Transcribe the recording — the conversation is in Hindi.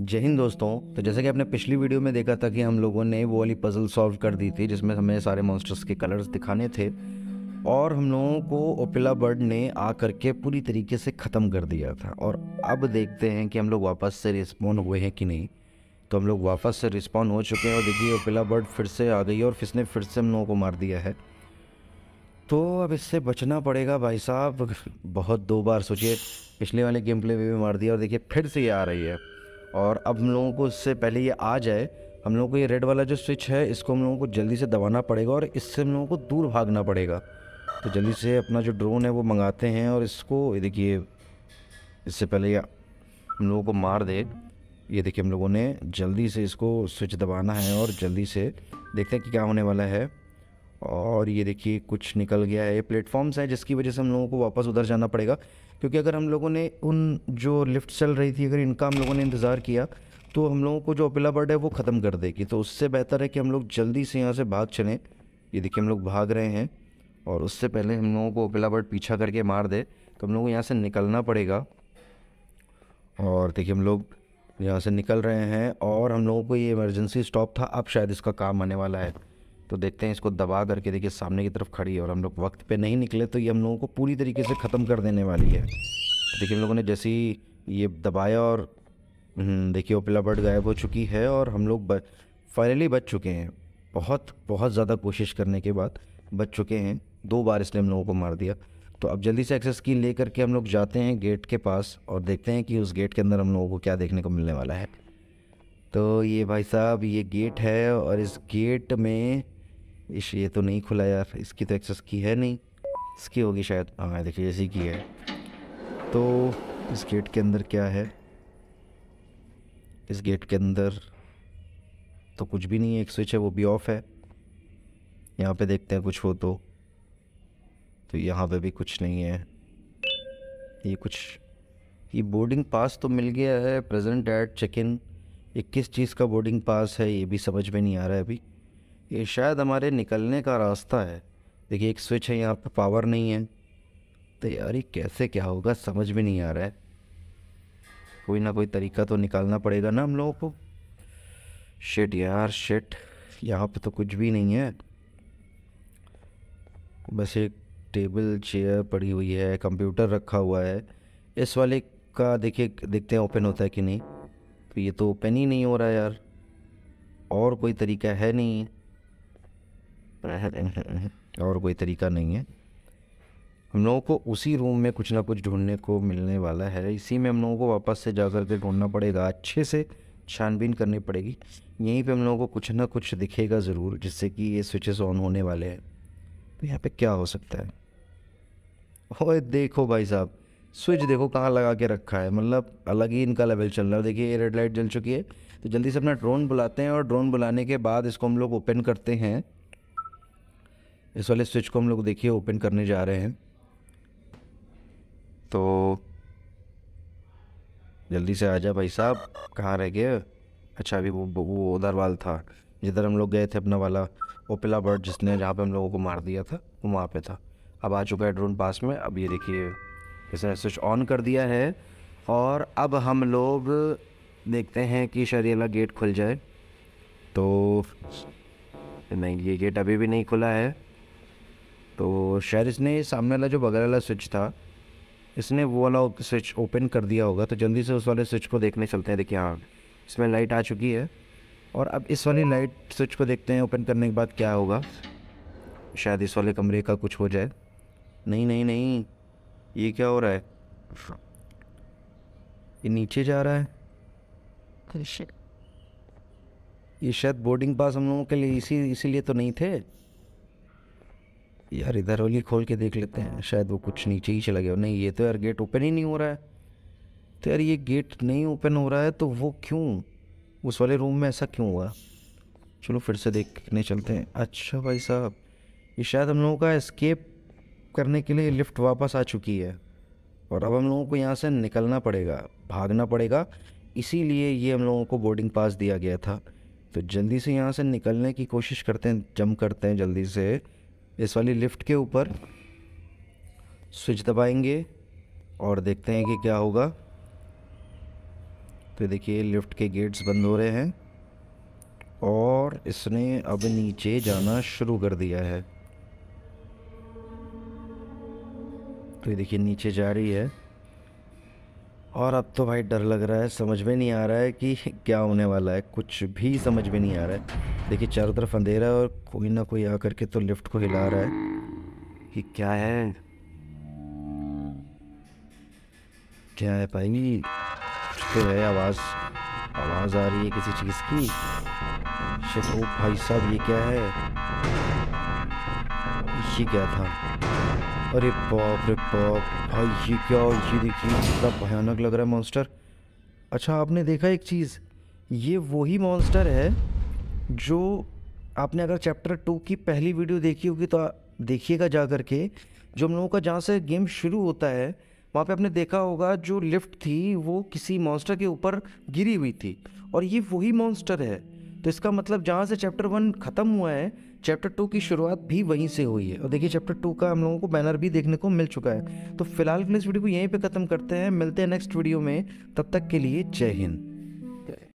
जय हिंद दोस्तों तो जैसे कि आपने पिछली वीडियो में देखा था कि हम लोगों ने वो वाली पज़ल सॉल्व कर दी थी जिसमें हमें सारे मॉन्स्टर्स के कलर्स दिखाने थे और हम लोगों को ओपिला बर्ड ने आ करके पूरी तरीके से ख़त्म कर दिया था और अब देखते हैं कि हम लोग वापस से रिस्पॉन्ड हुए हैं कि नहीं तो हम लोग वापस से रिस्पॉन्ड हो चुके हैं और देखिए ओपिला बर्ड फिर से आ गई और इसने फिर से हम लोगों को मार दिया है तो अब इससे बचना पड़ेगा भाई साहब बहुत दो बार सोचिए पिछले वाले गेम प्ले में भी मार दिया और देखिए फिर से ये आ रही है और अब हम लोगों को इससे पहले ये आ जाए हम लोगों को ये रेड वाला जो स्विच है इसको हम लोगों को जल्दी से दबाना पड़ेगा और इससे हम लोगों को दूर भागना पड़ेगा तो जल्दी से अपना जो ड्रोन है वो मंगाते हैं और इसको ये देखिए इससे पहले हम लोगों को मार दे ये देखिए हम लोगों ने जल्दी से इसको स्विच दबाना है और जल्दी से देखते हैं कि क्या होने वाला है और ये देखिए कुछ निकल गया है ये प्लेटफॉर्म्स हैं जिसकी वजह से हम लोगों को वापस उधर जाना पड़ेगा क्योंकि अगर हम लोगों ने उन जो लिफ्ट चल रही थी अगर इनका हम लोगों ने इंतज़ार किया तो हम लोगों को जो अपिला बर्ड है वो ख़त्म कर देगी तो उससे बेहतर है कि हम लोग जल्दी से यहाँ से भाग चलें ये देखिए हम लोग भाग रहे हैं और उससे पहले हम लोगों को अपिला बर्ड पीछा करके मार दे तो हम लोगों को यहाँ से निकलना पड़ेगा और देखिए हम लोग यहाँ से निकल रहे हैं और हम लोगों को ये इमरजेंसी स्टॉप था अब शायद इसका काम आने वाला है तो देखते हैं इसको दबा करके देखिए सामने की तरफ खड़ी है और हम लोग वक्त पे नहीं निकले तो ये हम लोगों को पूरी तरीके से ख़त्म कर देने वाली है तो देखिए हम लोगों ने जैसे ही ये दबाया और हम्म, देखिए ओपिला बर्ड गायब हो चुकी है और हम लोग फाइनली बच चुके हैं बहुत बहुत ज़्यादा कोशिश करने के बाद बच चुके हैं दो बार इसने हम लोगों को मार दिया तो अब जल्दी से एक्सेस की ले करके हम लोग जाते हैं गेट के पास और देखते हैं कि उस गेट के अंदर हम लोगों को क्या देखने को मिलने वाला है तो ये भाई साहब ये गेट है और इस गेट में इस ये तो नहीं खुला यार इसकी तो एक्सेस की है नहीं इसकी होगी शायद हाँ देखिए इसी की है तो इस गेट के अंदर क्या है इस गेट के अंदर तो कुछ भी नहीं है एक स्विच है वो भी ऑफ है यहाँ पे देखते हैं कुछ हो तो तो यहाँ पे भी कुछ नहीं है ये कुछ ये बोर्डिंग पास तो मिल गया है प्रेजेंट एट चेक इन ये किस चीज़ का बोर्डिंग पास है ये भी समझ में नहीं आ रहा है अभी ये शायद हमारे निकलने का रास्ता है देखिए एक स्विच है यहाँ पर पावर नहीं है तो यार ये कैसे क्या होगा समझ में नहीं आ रहा है कोई ना कोई तरीका तो निकालना पड़ेगा ना हम लोगों को शिट यार शिट यहाँ पे तो कुछ भी नहीं है बस एक टेबल चेयर पड़ी हुई है कंप्यूटर रखा हुआ है इस वाले का देखिए देखते हैं ओपन होता है कि नहीं तो ये तो ओपन ही नहीं हो रहा यार और कोई तरीका है नहीं और कोई तरीका नहीं है हम लोगों को उसी रूम में कुछ ना कुछ ढूंढने को मिलने वाला है इसी में हम लोगों को वापस से जा कर के ढूंढना पड़ेगा अच्छे से छानबीन करनी पड़ेगी यहीं पे हम लोगों को कुछ ना कुछ दिखेगा ज़रूर जिससे कि ये स्विचेस ऑन होने वाले हैं तो यहाँ पे क्या हो सकता है ओए देखो भाई साहब स्विच देखो कहाँ लगा के रखा है मतलब अलग ही इनका लेवल चल रहा है देखिए ये रेड लाइट जल चुकी है तो जल्दी से अपना ड्रोन बुलाते हैं और ड्रोन बुलाने के बाद इसको हम लोग ओपन करते हैं इस वाले स्विच को हम लोग देखिए ओपन करने जा रहे हैं तो जल्दी से आ जा भाई साहब कहाँ रह गए अच्छा अभी वो वो उधर वाल था जिधर हम लोग गए थे अपना वाला ओपिला बर्ड जिसने जहाँ पे हम लोगों को मार दिया था वो वहाँ पे था अब आ चुका है ड्रोन पास में अब ये देखिए इसने स्विच ऑन कर दिया है और अब हम लोग देखते हैं कि शरीला गेट खुल जाए तो नहीं ये गेट अभी भी नहीं खुला है तो शायद इसने सामने वाला जो बगल वाला स्विच था इसने वो वाला स्विच ओपन कर दिया होगा तो जल्दी से उस वाले स्विच को देखने चलते हैं देखिए हाँ इसमें लाइट आ चुकी है और अब इस वाली लाइट स्विच को देखते हैं ओपन करने के बाद क्या होगा शायद इस वाले कमरे का कुछ हो जाए नहीं नहीं नहीं ये क्या हो रहा है ये नीचे जा रहा है ये शायद बोर्डिंग पास हम लोगों के लिए इसी इसीलिए तो नहीं थे यार इधर और ये खोल के देख लेते हैं शायद वो कुछ नीचे ही चला गया नहीं ये तो यार गेट ओपन ही नहीं हो रहा है तो यार ये गेट नहीं ओपन हो रहा है तो वो क्यों उस वाले रूम में ऐसा क्यों हुआ चलो फिर से देखने चलते हैं अच्छा भाई साहब ये शायद हम लोगों का एस्केप करने के लिए लिफ्ट वापस आ चुकी है और अब हम लोगों को यहाँ से निकलना पड़ेगा भागना पड़ेगा इसीलिए ये हम लोगों को बोर्डिंग पास दिया गया था तो जल्दी से यहाँ से निकलने की कोशिश करते हैं जम करते हैं जल्दी से इस वाली लिफ्ट के ऊपर स्विच दबाएंगे और देखते हैं कि क्या होगा तो देखिए लिफ्ट के गेट्स बंद हो रहे हैं और इसने अब नीचे जाना शुरू कर दिया है तो ये देखिए नीचे जा रही है और अब तो भाई डर लग रहा है समझ में नहीं आ रहा है कि क्या होने वाला है कुछ भी समझ में नहीं आ रहा है देखिए चारों तरफ अंधेरा है और कोई ना कोई आ के तो लिफ्ट को हिला रहा है कि क्या है क्या है भाई तो है आवाज़ आवाज़ आ रही है किसी चीज़ की शेख भाई साहब ये क्या है ये क्या था अरे बाप रे बाप भाई ये क्या ये देखिए कितना भयानक लग रहा है मॉन्स्टर अच्छा आपने देखा एक चीज़ ये वही मॉन्स्टर है जो आपने अगर चैप्टर टू की पहली वीडियो देखी होगी तो देखिएगा जा कर के जो हम लोगों का जहाँ से गेम शुरू होता है वहाँ पे आपने देखा होगा जो लिफ्ट थी वो किसी मॉन्स्टर के ऊपर गिरी हुई थी और ये वही मॉन्स्टर है तो इसका मतलब जहाँ से चैप्टर वन ख़त्म हुआ है चैप्टर टू की शुरुआत भी वहीं से हुई है और देखिए चैप्टर टू का हम लोगों को बैनर भी देखने को मिल चुका है तो फिलहाल इस वीडियो को यहीं पर ख़त्म करते हैं मिलते हैं नेक्स्ट वीडियो में तब तक के लिए जय हिंद